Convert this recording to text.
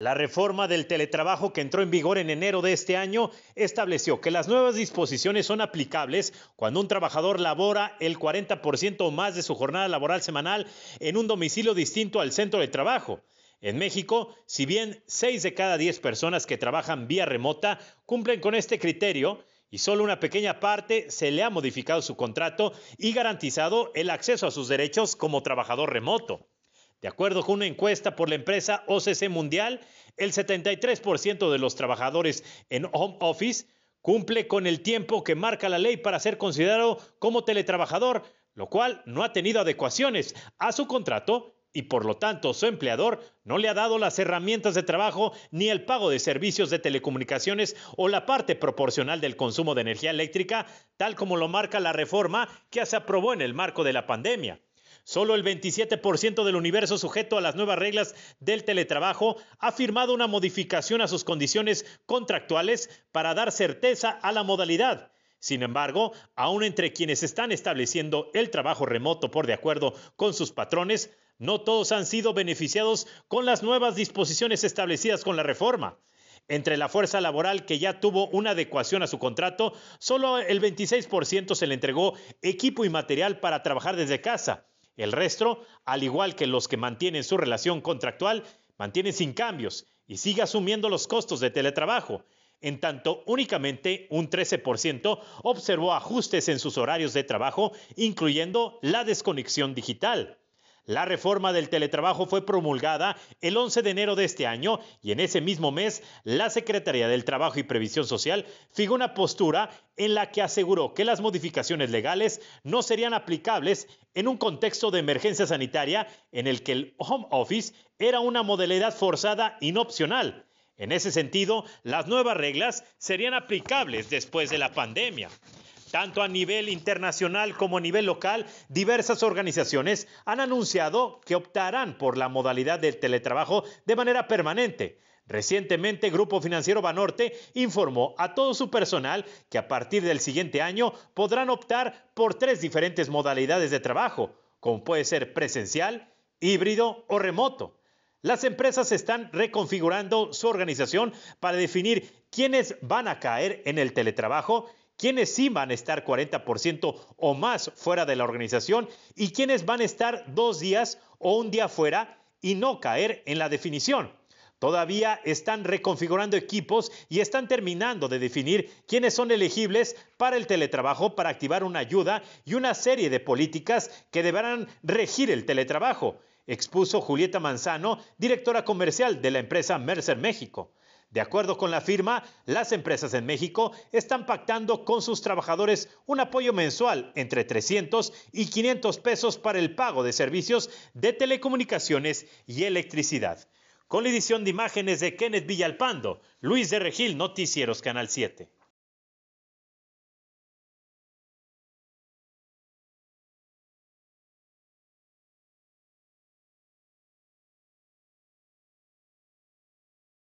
La reforma del teletrabajo que entró en vigor en enero de este año estableció que las nuevas disposiciones son aplicables cuando un trabajador labora el 40% o más de su jornada laboral semanal en un domicilio distinto al centro de trabajo. En México, si bien 6 de cada 10 personas que trabajan vía remota cumplen con este criterio, y solo una pequeña parte se le ha modificado su contrato y garantizado el acceso a sus derechos como trabajador remoto. De acuerdo con una encuesta por la empresa OCC Mundial, el 73% de los trabajadores en home office cumple con el tiempo que marca la ley para ser considerado como teletrabajador, lo cual no ha tenido adecuaciones a su contrato y por lo tanto su empleador no le ha dado las herramientas de trabajo ni el pago de servicios de telecomunicaciones o la parte proporcional del consumo de energía eléctrica, tal como lo marca la reforma que se aprobó en el marco de la pandemia. Solo el 27% del universo sujeto a las nuevas reglas del teletrabajo ha firmado una modificación a sus condiciones contractuales para dar certeza a la modalidad. Sin embargo, aún entre quienes están estableciendo el trabajo remoto por de acuerdo con sus patrones, no todos han sido beneficiados con las nuevas disposiciones establecidas con la reforma. Entre la fuerza laboral que ya tuvo una adecuación a su contrato, solo el 26% se le entregó equipo y material para trabajar desde casa. El resto, al igual que los que mantienen su relación contractual, mantienen sin cambios y sigue asumiendo los costos de teletrabajo. En tanto, únicamente un 13% observó ajustes en sus horarios de trabajo, incluyendo la desconexión digital. La reforma del teletrabajo fue promulgada el 11 de enero de este año y en ese mismo mes la Secretaría del Trabajo y Previsión Social fijó una postura en la que aseguró que las modificaciones legales no serían aplicables en un contexto de emergencia sanitaria en el que el home office era una modalidad forzada y En ese sentido, las nuevas reglas serían aplicables después de la pandemia. Tanto a nivel internacional como a nivel local, diversas organizaciones han anunciado que optarán por la modalidad del teletrabajo de manera permanente. Recientemente, Grupo Financiero Banorte informó a todo su personal que a partir del siguiente año podrán optar por tres diferentes modalidades de trabajo, como puede ser presencial, híbrido o remoto. Las empresas están reconfigurando su organización para definir quiénes van a caer en el teletrabajo quiénes sí van a estar 40% o más fuera de la organización y quiénes van a estar dos días o un día fuera y no caer en la definición. Todavía están reconfigurando equipos y están terminando de definir quiénes son elegibles para el teletrabajo para activar una ayuda y una serie de políticas que deberán regir el teletrabajo, expuso Julieta Manzano, directora comercial de la empresa Mercer México. De acuerdo con la firma, las empresas en México están pactando con sus trabajadores un apoyo mensual entre 300 y 500 pesos para el pago de servicios de telecomunicaciones y electricidad. Con la edición de imágenes de Kenneth Villalpando, Luis de Regil, Noticieros Canal 7.